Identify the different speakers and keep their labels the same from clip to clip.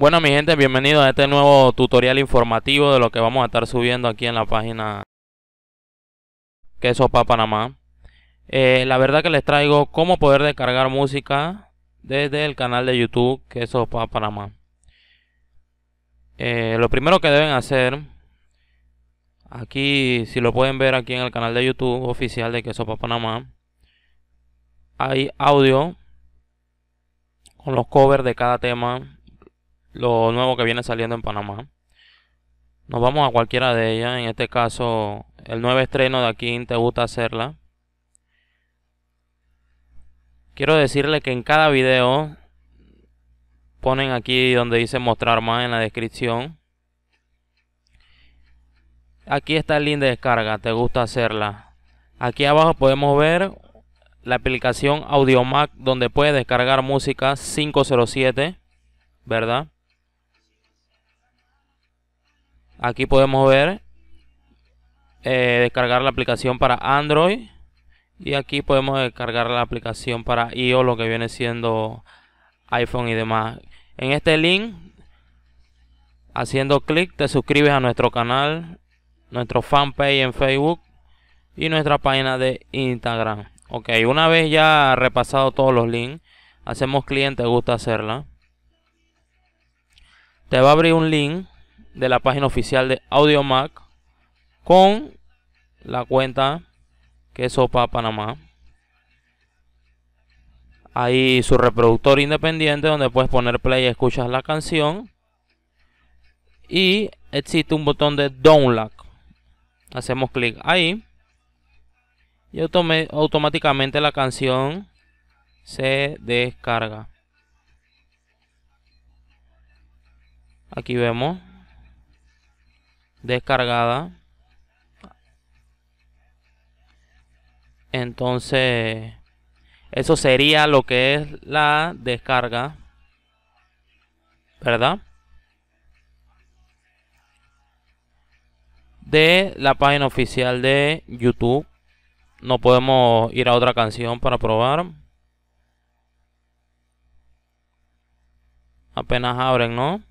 Speaker 1: Bueno mi gente, bienvenidos a este nuevo tutorial informativo de lo que vamos a estar subiendo aquí en la página Queso para Panamá. Eh, la verdad que les traigo cómo poder descargar música desde el canal de YouTube Queso para Panamá. Eh, lo primero que deben hacer, aquí si lo pueden ver aquí en el canal de YouTube oficial de Queso para Panamá, hay audio con los covers de cada tema lo nuevo que viene saliendo en Panamá. Nos vamos a cualquiera de ellas. En este caso, el nuevo estreno de aquí te gusta hacerla. Quiero decirle que en cada video ponen aquí donde dice mostrar más en la descripción. Aquí está el link de descarga, te gusta hacerla. Aquí abajo podemos ver la aplicación AudioMac donde puedes descargar música 507, ¿verdad? Aquí podemos ver eh, descargar la aplicación para Android. Y aquí podemos descargar la aplicación para iOS, lo que viene siendo iPhone y demás. En este link, haciendo clic, te suscribes a nuestro canal, nuestro fanpage en Facebook y nuestra página de Instagram. Ok, una vez ya repasado todos los links, hacemos cliente gusta hacerla. Te va a abrir un link de la página oficial de Mac con la cuenta que es OPA Panamá. ahí su reproductor independiente donde puedes poner play escuchas la canción. Y existe un botón de download. Hacemos clic ahí. Y automáticamente la canción se descarga. Aquí vemos descargada. Entonces, eso sería lo que es la descarga. ¿Verdad? De la página oficial de YouTube. No podemos ir a otra canción para probar. Apenas abren, ¿no?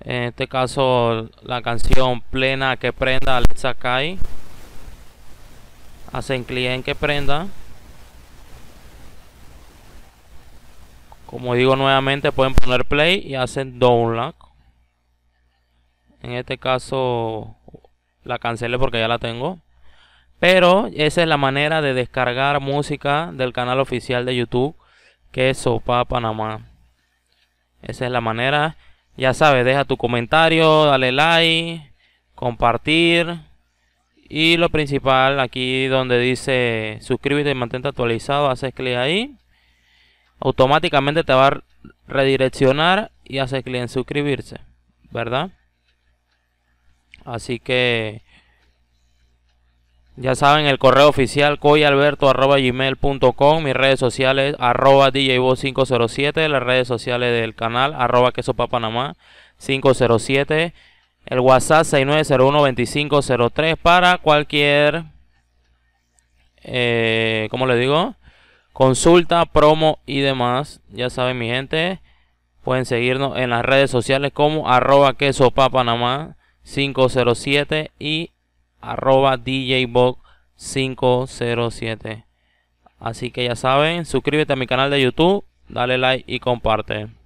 Speaker 1: En este caso, la canción plena que prenda al Kai. Hacen cliente en que prenda. Como digo nuevamente, pueden poner play y hacen download. En este caso, la cancelé porque ya la tengo. Pero esa es la manera de descargar música del canal oficial de YouTube, que es Sopa Panamá. Esa es la manera. Ya sabes, deja tu comentario, dale like, compartir. Y lo principal, aquí donde dice suscríbete y mantente actualizado, haces clic ahí. Automáticamente te va a redireccionar y haces clic en suscribirse, ¿verdad? Así que ya saben, el correo oficial coyalberto.gmail.com, mis redes sociales arroba djbo507, las redes sociales del canal arroba quesopapanamá 507, el WhatsApp 6901-2503 para cualquier, eh, ¿cómo le digo? Consulta, promo y demás. Ya saben, mi gente, pueden seguirnos en las redes sociales como arroba quesopapanamá 507 y arroba djbox 507 Así que ya saben, suscríbete a mi canal de YouTube, dale like y comparte.